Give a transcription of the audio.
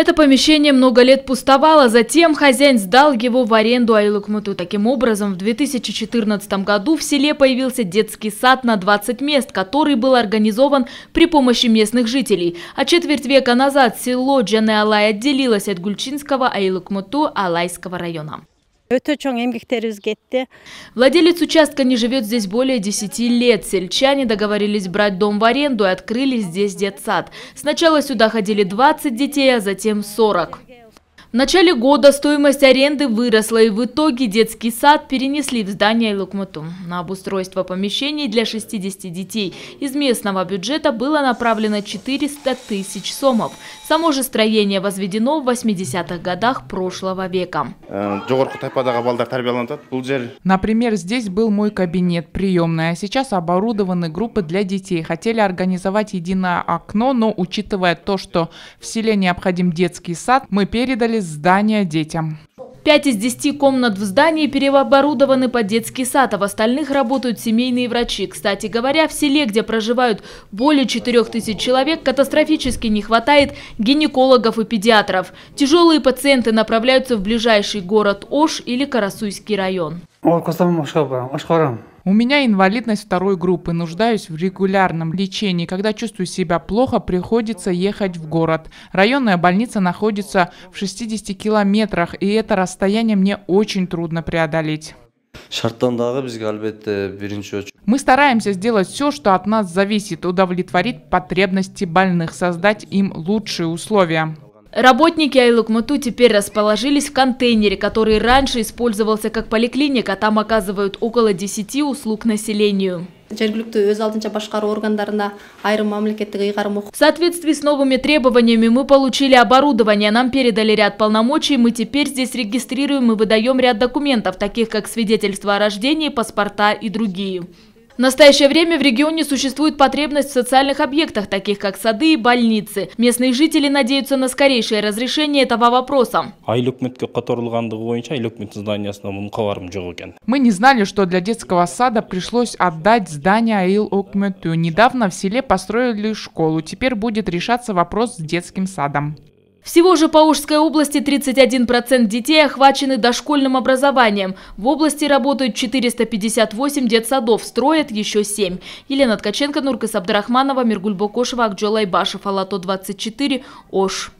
Это помещение много лет пустовало, затем хозяин сдал его в аренду Айлукмуту. Таким образом, в 2014 году в селе появился детский сад на 20 мест, который был организован при помощи местных жителей. А четверть века назад село Джанеалай отделилось от Гульчинского Айлукмуту Алайского района. Владелец участка не живет здесь более 10 лет. Сельчане договорились брать дом в аренду и открыли здесь детсад. Сначала сюда ходили 20 детей, а затем 40. В начале года стоимость аренды выросла, и в итоге детский сад перенесли в здание Лукмату. На обустройство помещений для 60 детей из местного бюджета было направлено 400 тысяч сомов. Само же строение возведено в 80-х годах прошлого века. Э, Например, здесь был мой кабинет приемная, а сейчас оборудованы группы для детей. Хотели организовать единое окно, но учитывая то, что в селе необходим детский сад, мы передали предоставить здание детям. Пять из десяти комнат в здании переоборудованы под детский сад, а в остальных работают семейные врачи. Кстати говоря, в селе, где проживают более четырех тысяч человек, катастрофически не хватает гинекологов и педиатров. Тяжелые пациенты направляются в ближайший город Ош или Карасуйский район. У меня инвалидность второй группы, нуждаюсь в регулярном лечении. Когда чувствую себя плохо, приходится ехать в город. Районная больница находится в 60 километрах, и это расстояние мне очень трудно преодолеть. Мы стараемся сделать все, что от нас зависит, удовлетворить потребности больных, создать им лучшие условия. Работники Айлукмату теперь расположились в контейнере, который раньше использовался как поликлиника. Там оказывают около 10 услуг населению. В соответствии с новыми требованиями мы получили оборудование, нам передали ряд полномочий, мы теперь здесь регистрируем и выдаем ряд документов, таких как свидетельство о рождении, паспорта и другие. В настоящее время в регионе существует потребность в социальных объектах, таких как сады и больницы. Местные жители надеются на скорейшее разрешение этого вопроса. Мы не знали, что для детского сада пришлось отдать здание Аил Окмету. Недавно в селе построили школу. Теперь будет решаться вопрос с детским садом. Всего же по Ужской области 31% детей охвачены дошкольным образованием. В области работают 458 детсадов, строят еще 7. Елена Ткаченко, Нуркас Абдрахманова, Миргуль Бокошева, Акджолайбашев, Алато 24, Ош.